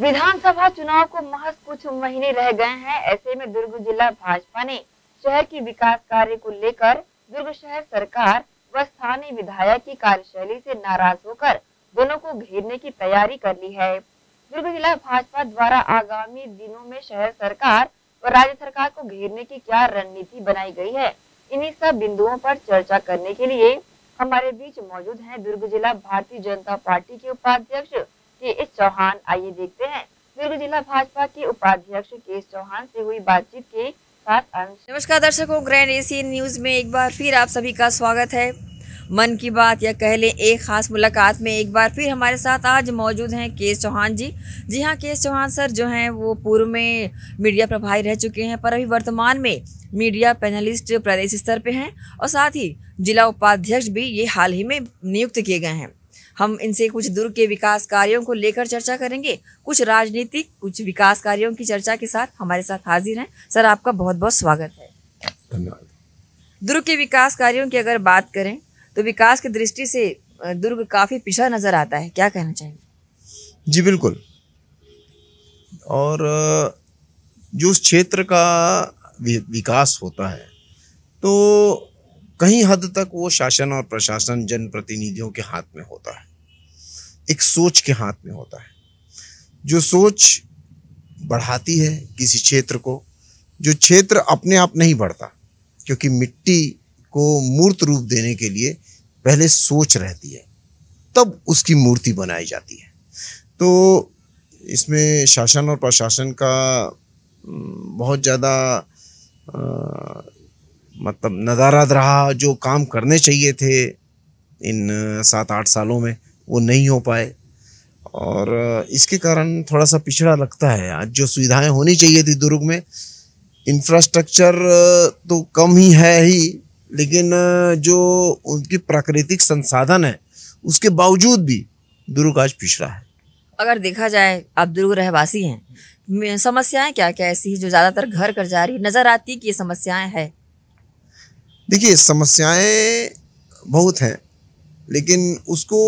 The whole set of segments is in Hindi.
विधानसभा चुनाव को महज कुछ महीने रह गए हैं ऐसे में दुर्ग जिला भाजपा ने शहर की विकास कार्य को लेकर दुर्ग शहर सरकार व स्थानीय विधायक की कार्यशैली से नाराज होकर दोनों को घेरने की तैयारी कर ली है दुर्ग जिला भाजपा द्वारा आगामी दिनों में शहर सरकार व राज्य सरकार को घेरने की क्या रणनीति बनाई गई है इन्हीं सब बिंदुओं पर चर्चा करने के लिए हमारे बीच मौजूद हैं दुर्ग जिला भारतीय जनता पार्टी के उपाध्यक्ष के एस चौहान आइए देखते हैं दुर्ग जिला भाजपा के उपाध्यक्ष के एस चौहान से हुई बातचीत के साथ अंश नमस्कार दर्शकों ग्रैंड एशियन न्यूज में एक बार फिर आप सभी का स्वागत है मन की बात या कह लें एक खास मुलाकात में एक बार फिर हमारे साथ आज मौजूद हैं के एस चौहान जी जी हाँ के एस चौहान सर जो हैं वो पूर्व में मीडिया प्रभारी रह चुके हैं पर अभी वर्तमान में मीडिया पैनलिस्ट प्रदेश स्तर पे हैं और साथ ही जिला उपाध्यक्ष भी ये हाल ही में नियुक्त किए गए हैं हम इनसे कुछ दुर्ग के विकास कार्यों को लेकर चर्चा करेंगे कुछ राजनीतिक कुछ विकास कार्यों की चर्चा के साथ हमारे साथ हाजिर हैं सर आपका बहुत बहुत स्वागत है धन्यवाद दुर्ग के विकास कार्यों की अगर बात करें तो विकास की दृष्टि से दुर्ग काफ़ी पिछड़ा नज़र आता है क्या कहना चाहिए जी बिल्कुल और जो उस क्षेत्र का विकास होता है तो कहीं हद तक वो शासन और प्रशासन जनप्रतिनिधियों के हाथ में होता है एक सोच के हाथ में होता है जो सोच बढ़ाती है किसी क्षेत्र को जो क्षेत्र अपने आप नहीं बढ़ता क्योंकि मिट्टी को मूर्त रूप देने के लिए पहले सोच रहती है तब उसकी मूर्ति बनाई जाती है तो इसमें शासन और प्रशासन का बहुत ज़्यादा मतलब नदारद रहा जो काम करने चाहिए थे इन सात आठ सालों में वो नहीं हो पाए और इसके कारण थोड़ा सा पिछड़ा लगता है आज जो सुविधाएं होनी चाहिए थी दुर्ग में इंफ्रास्ट्रक्चर तो कम ही है ही लेकिन जो उनकी प्राकृतिक संसाधन है उसके बावजूद भी दुर्ग आज पिछड़ा है अगर देखा जाए आप दुर्ग रहवासी हैं समस्याएं क्या क्या ऐसी जो ज़्यादातर घर कर जा रही नज़र आती कि ये समस्याएं है देखिए समस्याएं बहुत हैं लेकिन उसको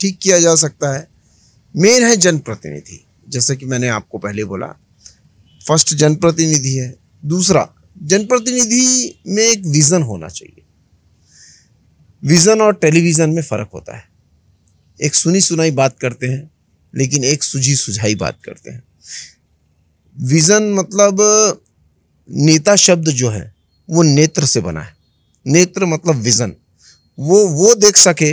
ठीक किया जा सकता है मेन है जनप्रतिनिधि जैसे कि मैंने आपको पहले बोला फर्स्ट जनप्रतिनिधि है दूसरा जनप्रतिनिधि में एक विज़न होना चाहिए विज़न और टेलीविज़न में फ़र्क होता है एक सुनी सुनाई बात करते हैं लेकिन एक सुझी सुझाई बात करते हैं विज़न मतलब नेता शब्द जो है वो नेत्र से बना है नेत्र मतलब विज़न वो वो देख सके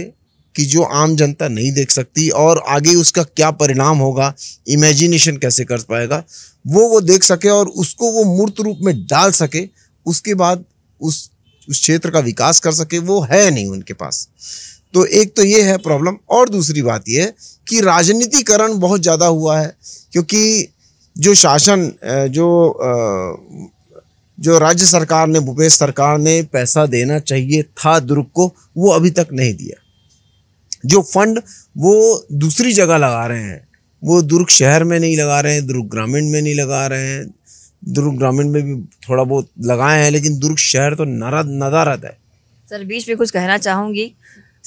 कि जो आम जनता नहीं देख सकती और आगे उसका क्या परिणाम होगा इमेजिनेशन कैसे कर पाएगा वो वो देख सके और उसको वो मूर्त रूप में डाल सके उसके बाद उस उस क्षेत्र का विकास कर सके वो है नहीं उनके पास तो एक तो ये है प्रॉब्लम और दूसरी बात यह कि राजनीतिकरण बहुत ज़्यादा हुआ है क्योंकि जो शासन जो जो राज्य सरकार ने भूपेश सरकार ने पैसा देना चाहिए था दुर्ग को वो अभी तक नहीं दिया जो फंड वो दूसरी जगह लगा रहे हैं वो दुर्ग शहर में नहीं लगा रहे हैं दुर्ग ग्रामीण में नहीं लगा रहे हैं दुर्ग ग्रामीण में भी थोड़ा बहुत लगाए हैं लेकिन दुर्ग शहर तो नरद नदारत है सर बीच में कुछ कहना चाहूँगी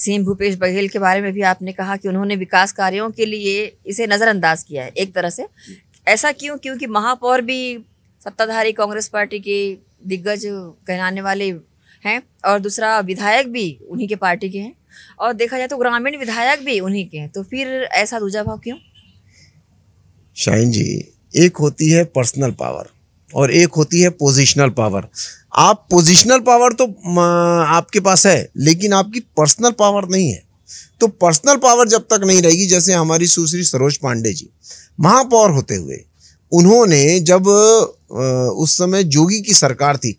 सीएम भूपेश बघेल के बारे में भी आपने कहा कि उन्होंने विकास कार्यों के लिए इसे नज़रअंदाज किया है एक तरह से ऐसा क्यों क्योंकि महापौर भी सत्ताधारी कांग्रेस पार्टी के दिग्गज कहलाने वाले हैं और दूसरा विधायक भी उन्हीं के पार्टी के हैं और देखा जाए तो ग्रामीण विधायक भी उन्हीं के हैं तो फिर ऐसा दूजा भाव क्यों शाइन जी एक होती है पर्सनल पावर और एक होती है पोजिशनल पावर आप पोजिशनल पावर तो आपके पास है लेकिन आपकी पर्सनल पावर नहीं है तो पर्सनल पावर जब तक नहीं रहेगी जैसे हमारी सुश्री सरोज पांडे जी महापौर होते हुए उन्होंने जब उस समय जोगी की सरकार थी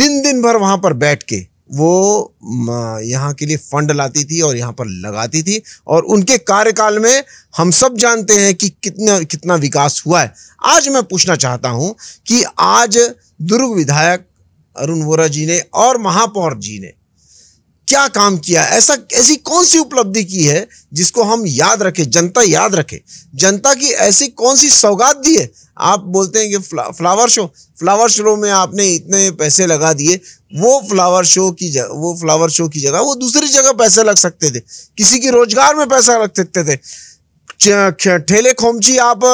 दिन दिन भर वहां पर बैठ के वो यहाँ के लिए फंड लाती थी और यहाँ पर लगाती थी और उनके कार्यकाल में हम सब जानते हैं कि कितना कितना विकास हुआ है आज मैं पूछना चाहता हूँ कि आज दुर्ग विधायक अरुण वोरा जी ने और महापौर जी ने क्या काम किया ऐसा ऐसी कौन सी उपलब्धि की है जिसको हम याद रखें जनता याद रखे जनता की ऐसी कौन सी सौगात दी है आप बोलते हैं कि फ्ला, फ्लावर शो फ्लावर शो में आपने इतने पैसे लगा दिए वो फ्लावर शो की जगह वो फ्लावर शो की जगह वो दूसरी जगह पैसे लग सकते थे किसी की रोजगार में पैसा लग सकते थे ठेले खोमची आप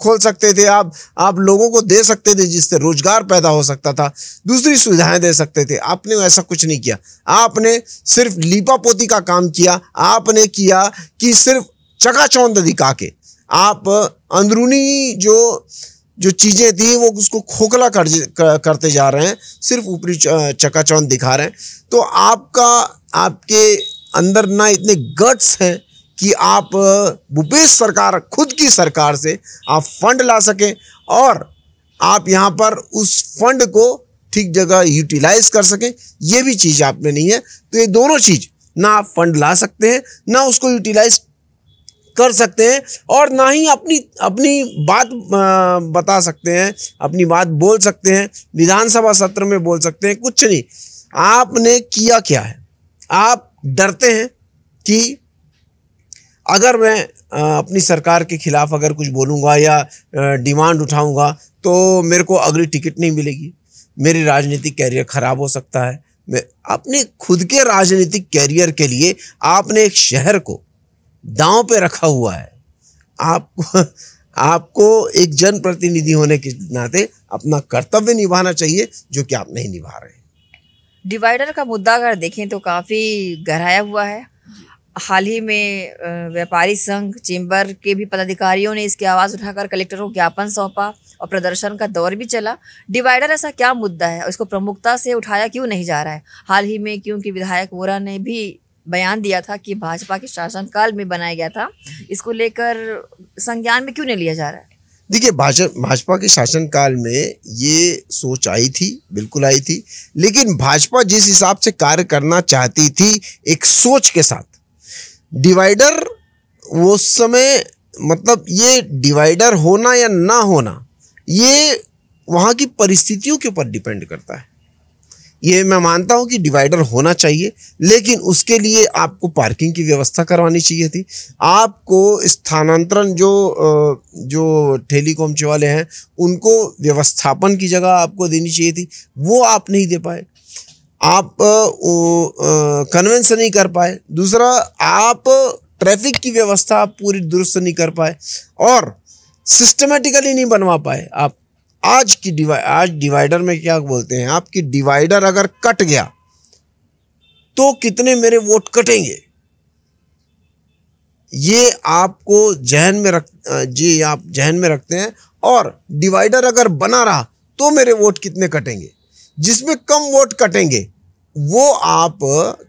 खोल सकते थे आप आप लोगों को दे सकते थे जिससे रोजगार पैदा हो सकता था दूसरी सुविधाएं दे सकते थे आपने ऐसा कुछ नहीं किया आपने सिर्फ लीपा पोती का काम किया आपने किया कि सिर्फ चकाचौंध दिखा के आप अंदरूनी जो जो चीज़ें थी वो उसको खोखला कर, कर, करते जा रहे हैं सिर्फ ऊपरी चकाचौंध दिखा रहे हैं तो आपका आपके अंदर ना इतने गट्स हैं कि आप भूपेश सरकार खुद की सरकार से आप फंड ला सकें और आप यहाँ पर उस फंड को ठीक जगह यूटिलाइज कर सकें ये भी चीज़ आप में नहीं है तो ये दोनों चीज़ ना आप फंड ला सकते हैं ना उसको यूटिलाइज कर सकते हैं और ना ही अपनी अपनी बात बता सकते हैं अपनी बात बोल सकते हैं विधानसभा सत्र में बोल सकते हैं कुछ नहीं आपने किया क्या है आप डरते हैं कि अगर मैं अपनी सरकार के खिलाफ अगर कुछ बोलूँगा या डिमांड उठाऊँगा तो मेरे को अगली टिकट नहीं मिलेगी मेरी राजनीतिक कैरियर ख़राब हो सकता है मैं अपने खुद के राजनीतिक कैरियर के लिए आपने एक शहर को दांव पे रखा हुआ है आप आपको एक जनप्रतिनिधि होने के नाते अपना कर्तव्य निभाना चाहिए जो कि आप नहीं निभा रहे डिवाइडर का मुद्दा अगर देखें तो काफ़ी गहराया हुआ है हाल ही में व्यापारी संघ चेंबर के भी पदाधिकारियों ने इसकी आवाज़ उठाकर कलेक्टर को ज्ञापन सौंपा और प्रदर्शन का दौर भी चला डिवाइडर ऐसा क्या मुद्दा है इसको प्रमुखता से उठाया क्यों नहीं जा रहा है हाल ही में क्योंकि विधायक वोरा ने भी बयान दिया था कि भाजपा के शासनकाल में बनाया गया था इसको लेकर संज्ञान में क्यों नहीं लिया जा रहा है देखिए भाजपा के शासनकाल में ये सोच आई थी बिल्कुल आई थी लेकिन भाजपा जिस हिसाब से कार्य करना चाहती थी एक सोच के साथ डिवाइडर वो समय मतलब ये डिवाइडर होना या ना होना ये वहाँ की परिस्थितियों के ऊपर डिपेंड करता है ये मैं मानता हूँ कि डिवाइडर होना चाहिए लेकिन उसके लिए आपको पार्किंग की व्यवस्था करवानी चाहिए थी आपको स्थानांतरण जो जो टेलीकॉम वाले हैं उनको व्यवस्थापन की जगह आपको देनी चाहिए थी वो आप नहीं दे पाए आप कन्वेंस नहीं कर पाए दूसरा आप ट्रैफिक की व्यवस्था आप पूरी दुरुस्त नहीं कर पाए और सिस्टमेटिकली नहीं बनवा पाए आप आज की डिवा आज डिवाइडर में क्या बोलते हैं आपकी डिवाइडर अगर कट गया तो कितने मेरे वोट कटेंगे ये आपको जहन में रख जी आप जहन में रखते हैं और डिवाइडर अगर बना रहा तो मेरे वोट कितने कटेंगे जिसमें कम वोट कटेंगे वो आप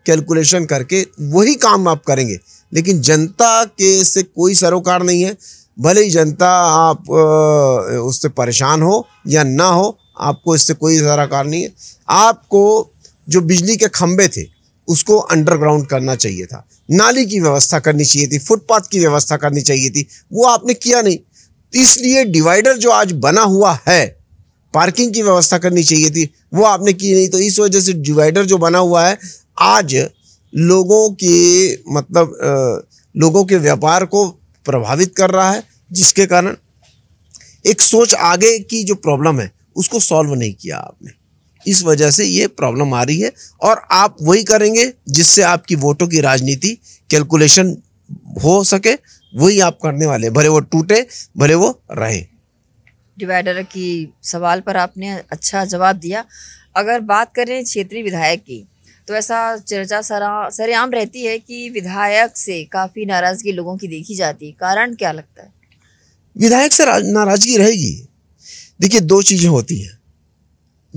कैलकुलेशन करके वही काम आप करेंगे लेकिन जनता के से कोई सरोकार नहीं है भले ही जनता आप उससे परेशान हो या ना हो आपको इससे कोई सरोकार नहीं है आपको जो बिजली के खंबे थे उसको अंडरग्राउंड करना चाहिए था नाली की व्यवस्था करनी चाहिए थी फुटपाथ की व्यवस्था करनी चाहिए थी वो आपने किया नहीं इसलिए डिवाइडर जो आज बना हुआ है पार्किंग की व्यवस्था करनी चाहिए थी वो आपने की नहीं तो इस वजह से डिवाइडर जो बना हुआ है आज लोगों के मतलब लोगों के व्यापार को प्रभावित कर रहा है जिसके कारण एक सोच आगे की जो प्रॉब्लम है उसको सॉल्व नहीं किया आपने इस वजह से ये प्रॉब्लम आ रही है और आप वही करेंगे जिससे आपकी वोटों की राजनीति कैलकुलेशन हो सके वही आप करने वाले भले वो टूटे भले वो रहे डिवाइडर की सवाल पर आपने अच्छा जवाब दिया अगर बात करें क्षेत्रीय विधायक की तो ऐसा चर्चा सरा सरेआम रहती है कि विधायक से काफ़ी नाराज़गी लोगों की देखी जाती है कारण क्या लगता है विधायक से नाराज़गी रहेगी देखिए दो चीज़ें होती हैं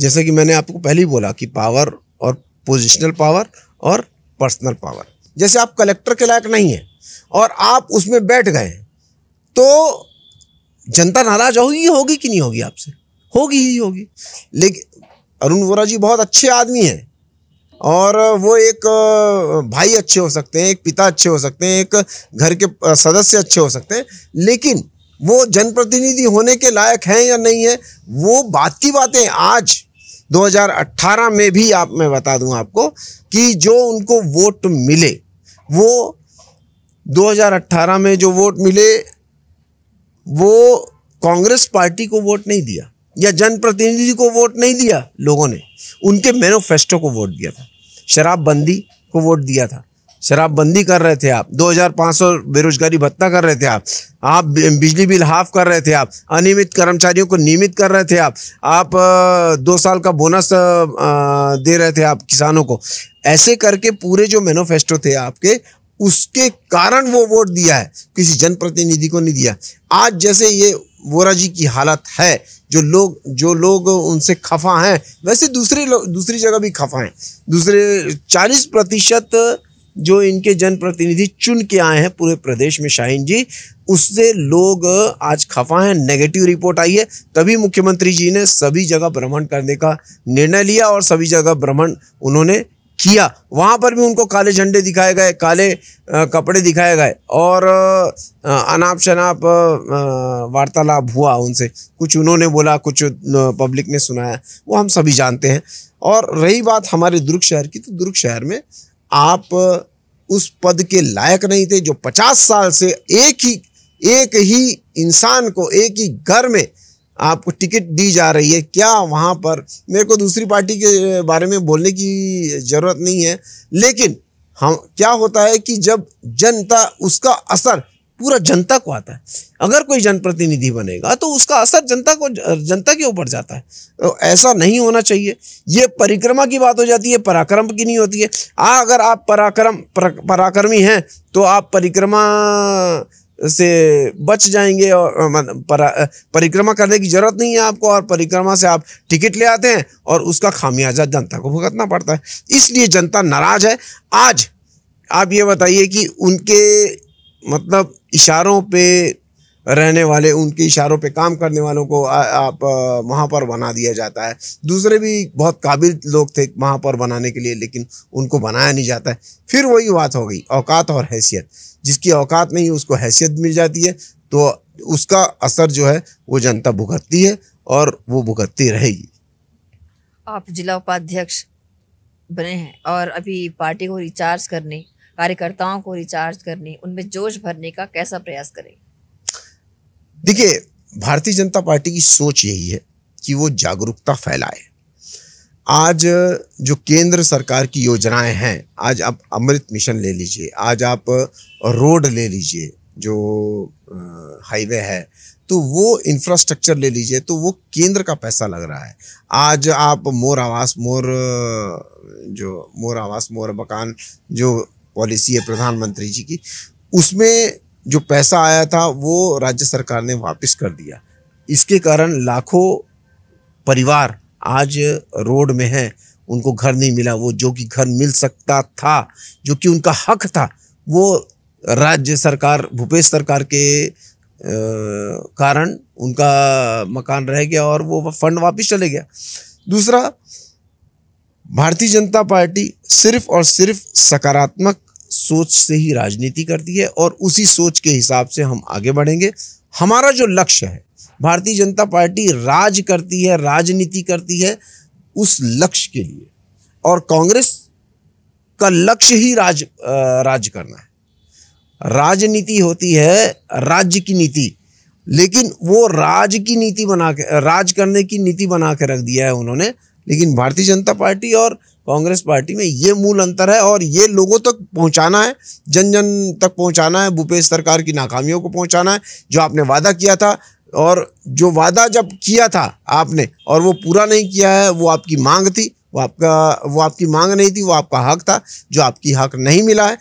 जैसे कि मैंने आपको पहले ही बोला कि पावर और पोजिशनल पावर और पर्सनल पावर जैसे आप कलेक्टर के लायक नहीं हैं और आप उसमें बैठ गए तो जनता नाराज होगी होगी कि नहीं होगी आपसे होगी ही होगी लेकिन अरुण वोरा जी बहुत अच्छे आदमी हैं और वो एक भाई अच्छे हो सकते हैं एक पिता अच्छे हो सकते हैं एक घर के सदस्य अच्छे हो सकते हैं लेकिन वो जनप्रतिनिधि होने के लायक हैं या नहीं है वो बात की बातें आज 2018 में भी आप मैं बता दूं आपको कि जो उनको वोट मिले वो 2018 में जो वोट मिले वो कांग्रेस पार्टी को वोट नहीं दिया या जनप्रतिनिधि को वोट नहीं दिया लोगों ने उनके मैनोफेस्टो को वोट दिया था शराबबंदी को वोट दिया था शराबबंदी कर रहे थे आप 2500 बेरोजगारी भत्ता कर रहे थे आप आप बिजली बिल हाफ कर रहे थे आप अनियमित कर्मचारियों को नियमित कर रहे थे आप आप दो साल का बोनस दे रहे थे आप किसानों को ऐसे करके पूरे जो मैनोफेस्टो थे आपके उसके कारण वो वोट दिया है किसी जनप्रतिनिधि को नहीं दिया आज जैसे ये वोरा जी की हालत है जो लोग जो लोग उनसे खफा हैं वैसे दूसरे लोग दूसरी जगह भी खफा हैं दूसरे चालीस प्रतिशत जो इनके जनप्रतिनिधि चुन के आए हैं पूरे प्रदेश में शाहीन जी उससे लोग आज खफा हैं नेगेटिव रिपोर्ट आई है तभी मुख्यमंत्री जी ने सभी जगह भ्रमण करने का निर्णय लिया और सभी जगह भ्रमण उन्होंने किया वहाँ पर भी उनको काले झंडे दिखाए गए काले कपड़े दिखाए गए और अनाप शनाप वार्तालाप हुआ उनसे कुछ उन्होंने बोला कुछ पब्लिक ने सुनाया वो हम सभी जानते हैं और रही बात हमारे दुर्ग शहर की तो दुर्ग शहर में आप उस पद के लायक नहीं थे जो पचास साल से एक ही एक ही इंसान को एक ही घर में आपको टिकट दी जा रही है क्या वहाँ पर मेरे को दूसरी पार्टी के बारे में बोलने की ज़रूरत नहीं है लेकिन हम क्या होता है कि जब जनता उसका असर पूरा जनता को आता है अगर कोई जनप्रतिनिधि बनेगा तो उसका असर जनता को जनता के ऊपर जाता है तो ऐसा नहीं होना चाहिए ये परिक्रमा की बात हो जाती है पराक्रम की नहीं होती है आ अगर आप पराक्रम पर, पराक्रमी हैं तो आप परिक्रमा से बच जाएंगे और पर, परिक्रमा करने की जरूरत नहीं है आपको और परिक्रमा से आप टिकट ले आते हैं और उसका खामियाजा जनता को भुगतना पड़ता है इसलिए जनता नाराज है आज आप ये बताइए कि उनके मतलब इशारों पे रहने वाले उनके इशारों पे काम करने वालों को आ, आप महापौर बना दिया जाता है दूसरे भी बहुत काबिल लोग थे महापौर बनाने के लिए लेकिन उनको बनाया नहीं जाता है फिर वही बात हो गई औकात और हैसियत जिसकी औकात नहीं उसको हैसियत मिल जाती है तो उसका असर जो है वो जनता भुगतती है और वो भुगतती रहेगी आप जिला उपाध्यक्ष बने हैं और अभी पार्टी को रिचार्ज करने कार्यकर्ताओं को रिचार्ज करने उनमें जोश भरने का कैसा प्रयास करें देखिए भारतीय जनता पार्टी की सोच यही है कि वो जागरूकता फैलाए आज जो केंद्र सरकार की योजनाएं हैं आज आप अमृत मिशन ले लीजिए आज आप रोड ले लीजिए जो हाईवे है तो वो इंफ्रास्ट्रक्चर ले लीजिए तो वो केंद्र का पैसा लग रहा है आज आप मोर आवास मोर जो मोर आवास मोर मकान जो पॉलिसी है प्रधानमंत्री जी की उसमें जो पैसा आया था वो राज्य सरकार ने वापस कर दिया इसके कारण लाखों परिवार आज रोड में हैं उनको घर नहीं मिला वो जो कि घर मिल सकता था जो कि उनका हक था वो राज्य सरकार भूपेश सरकार के कारण उनका मकान रह गया और वो फंड वापस चले गया दूसरा भारतीय जनता पार्टी सिर्फ और सिर्फ सकारात्मक सोच से ही राजनीति करती है और उसी सोच के हिसाब से हम आगे बढ़ेंगे हमारा जो लक्ष्य है भारतीय जनता पार्टी राज करती है राजनीति करती है उस लक्ष्य के लिए और कांग्रेस का लक्ष्य ही राज राज करना है राजनीति होती है राज्य की नीति लेकिन वो राज की नीति बना के राज करने की नीति बना के रख दिया है उन्होंने लेकिन भारतीय जनता पार्टी और कांग्रेस पार्टी में ये मूल अंतर है और ये लोगों तक पहुंचाना है जन जन तक पहुंचाना है भूपेश सरकार की नाकामियों को पहुंचाना है जो आपने वादा किया था और जो वादा जब किया था आपने और वो पूरा नहीं किया है वो आपकी मांग थी वो आपका वो आपकी मांग नहीं थी वो आपका हक था जो आपकी हक नहीं मिला है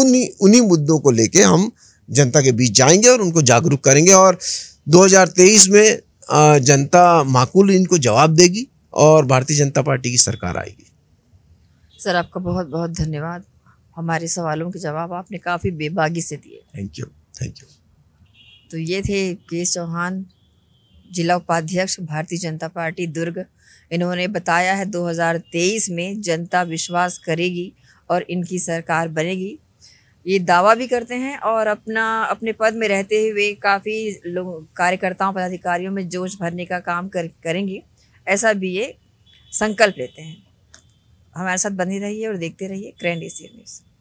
उन्हीं उन्हीं मुद्दों को लेके हम जनता के बीच जाएंगे और उनको जागरूक करेंगे और 2023 में जनता माकूल इनको जवाब देगी और भारतीय जनता पार्टी की सरकार आएगी सर आपका बहुत बहुत धन्यवाद हमारे सवालों के जवाब आपने काफ़ी बेबागी से दिए थैंक यू थैंक यू तो ये थे के चौहान जिला उपाध्यक्ष भारतीय जनता पार्टी दुर्ग इन्होंने बताया है 2023 में जनता विश्वास करेगी और इनकी सरकार बनेगी ये दावा भी करते हैं और अपना अपने पद में रहते हुए काफ़ी लोग कार्यकर्ताओं पदाधिकारियों में जोश भरने का काम कर करेंगे ऐसा भी ये संकल्प लेते हैं हमारे साथ बनी रहिए और देखते रहिए क्रैंड सी न्यूज़